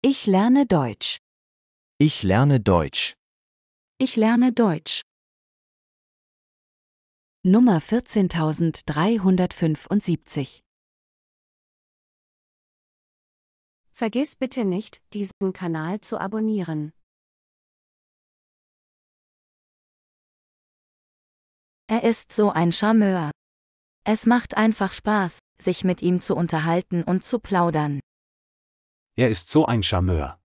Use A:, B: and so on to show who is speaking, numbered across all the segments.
A: Ich lerne Deutsch. Ich lerne Deutsch. Ich lerne Deutsch.
B: Nummer 14375
A: Vergiss bitte nicht, diesen Kanal zu abonnieren. Er ist so ein Charmeur. Es macht einfach Spaß, sich mit ihm zu unterhalten
B: und zu plaudern.
C: Er ist so ein Charmeur.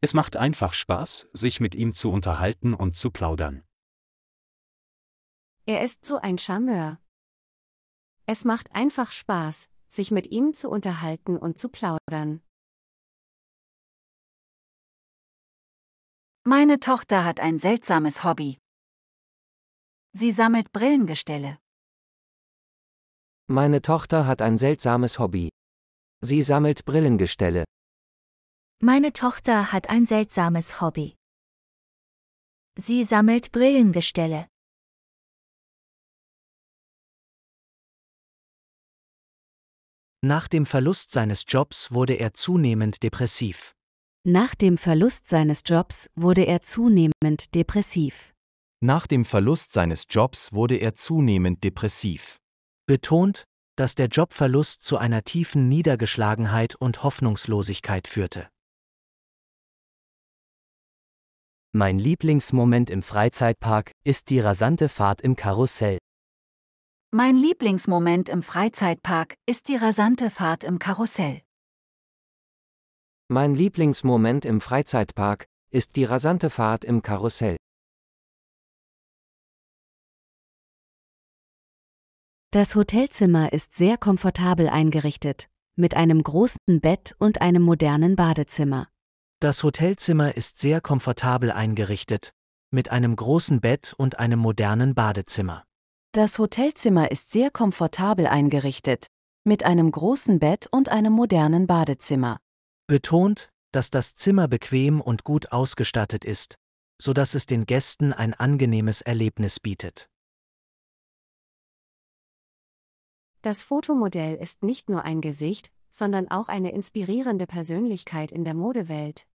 C: Es macht einfach Spaß, sich mit ihm zu unterhalten und zu plaudern.
B: Er ist so ein Charmeur. Es macht einfach Spaß, sich
A: mit ihm zu unterhalten und zu plaudern. Meine Tochter hat ein seltsames Hobby.
B: Sie sammelt Brillengestelle.
D: Meine Tochter hat ein seltsames Hobby. Sie sammelt Brillengestelle.
B: Meine Tochter hat ein
A: seltsames Hobby. Sie sammelt Brillengestelle. Nach dem Verlust seines Jobs wurde er zunehmend depressiv. Nach dem
B: Verlust seines Jobs wurde er zunehmend depressiv.
C: Nach dem Verlust seines Jobs wurde er zunehmend depressiv. Betont, dass der Jobverlust zu einer tiefen Niedergeschlagenheit und Hoffnungslosigkeit führte.
D: Mein Lieblingsmoment im Freizeitpark ist die rasante Fahrt im Karussell.
B: Mein Lieblingsmoment im Freizeitpark ist die rasante Fahrt im Karussell.
D: Mein Lieblingsmoment im Freizeitpark ist die rasante Fahrt im Karussell.
A: Das Hotelzimmer ist sehr komfortabel
B: eingerichtet, mit einem großen Bett und einem modernen Badezimmer. Das
C: Hotelzimmer ist sehr komfortabel eingerichtet, mit einem großen Bett und einem modernen Badezimmer.
B: Das Hotelzimmer ist sehr komfortabel eingerichtet, mit einem großen Bett und einem modernen Badezimmer.
C: Betont, dass das Zimmer bequem und gut ausgestattet ist, sodass es den Gästen ein angenehmes Erlebnis bietet.
B: Das Fotomodell ist nicht nur ein Gesicht, sondern auch eine inspirierende Persönlichkeit in der Modewelt.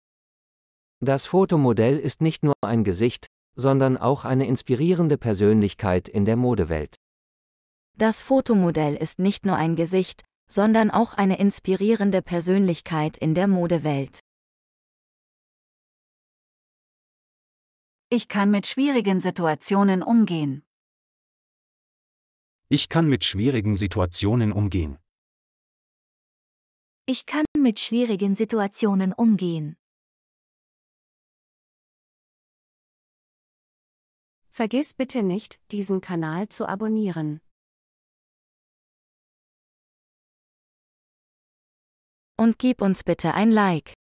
D: Das Fotomodell ist nicht nur ein Gesicht, sondern auch eine inspirierende Persönlichkeit in der Modewelt.
B: Das Fotomodell ist nicht nur ein Gesicht, sondern auch eine inspirierende Persönlichkeit in der Modewelt.
A: Ich kann mit schwierigen Situationen umgehen. Ich kann mit schwierigen Situationen umgehen. Ich kann mit schwierigen Situationen umgehen. Vergiss bitte nicht, diesen Kanal zu abonnieren. Und gib uns bitte ein Like.